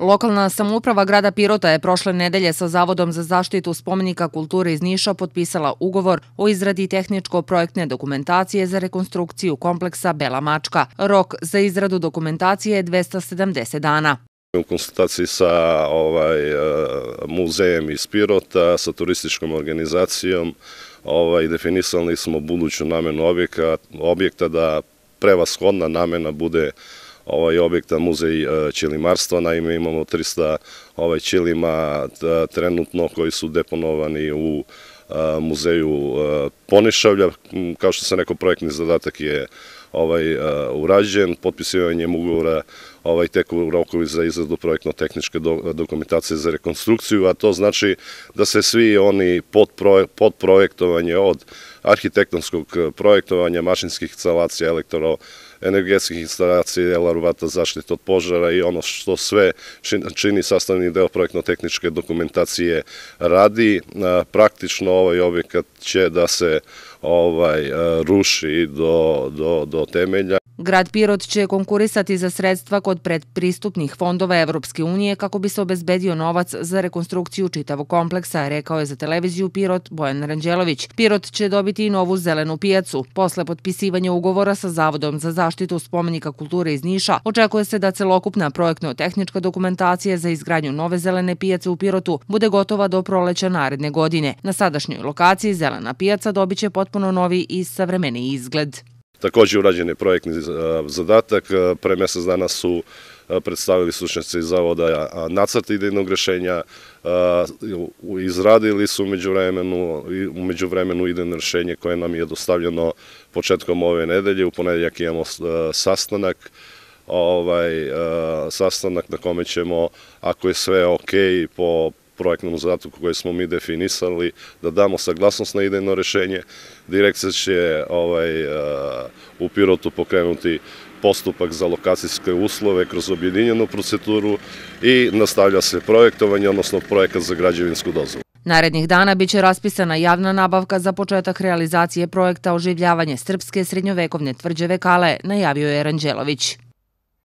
Lokalna samouprava grada Pirota je prošle nedelje sa Zavodom za zaštitu spomenika kulture iz Niša potpisala ugovor o izradi tehničko-projektne dokumentacije za rekonstrukciju kompleksa Bela Mačka. Rok za izradu dokumentacije je 270 dana. U konsultaciji sa ovaj, e, muzejem iz Pirota, sa turističkom organizacijom, ovaj, definisali smo buduću namenu objekta, objekta da prevashodna namena bude učinjena ovaj objekta muzej e, ćelimarstva. Naime, imamo 300 čilima ovaj, trenutno koji su deponovani u Hrvatskoj muzeju Ponišavlja. Kao što se rekao, projektni zadatak je ovaj urađen, potpisivanje ugovora ovaj teku rokovi za izradu projektno-tehničke dokumentacije za rekonstrukciju, a to znači da se svi oni pod projektovanje od arhitektonskog projektovanja, mašinskih instalacija, elektroenergetskih instalacija, elarubata, zaštite od požara i ono što sve čini sastavni deo projektno-tehničke dokumentacije radi. Praktično ovaj objekat će da se ovaj, e, ruši do, do, do temelja. Grad Pirot će konkurisati za sredstva kod predpristupnih fondova Evropske unije kako bi se obezbedio novac za rekonstrukciju čitavog kompleksa, rekao je za televiziju Pirot Bojan Ranđelović. Pirot će dobiti i novu zelenu pijacu. Posle potpisivanja ugovora sa Zavodom za zaštitu spomenika kulture iz Niša, očekuje se da celokupna projektno-tehnička dokumentacija za izgradnju nove zelene pijace u Pirotu bude gotova do proleća naredne godine. Na sadašnjoj lokaciji zelena pijaca dobit će potpisivanje potpuno novi i savremeni izgled. Također urađen je projektni e, zadatak. E, pre mjesec dana su e, predstavili slučnjaci zavoda nacrti idejnog rješenja, izradili su umeđu vremenu idejno rješenje koje nam je dostavljeno početkom ove nedelje. U ponedeljak imamo sastanak ovaj, sastanak na kome ćemo, ako je sve ok po projektnom zadatku koje smo mi definisali, da damo saglasnost na idejno rešenje. Direkcija će ovaj, eh, u Pirotu pokrenuti postupak za lokacijske uslove kroz objedinjenu proceduru i nastavlja se projektovanje, odnosno projekat za građevinsku dozvu. Narednih dana biće raspisana javna nabavka za početak realizacije projekta oživljavanje Srpske srednjovekovne tvrđeve kale, najavio je Ranđelović.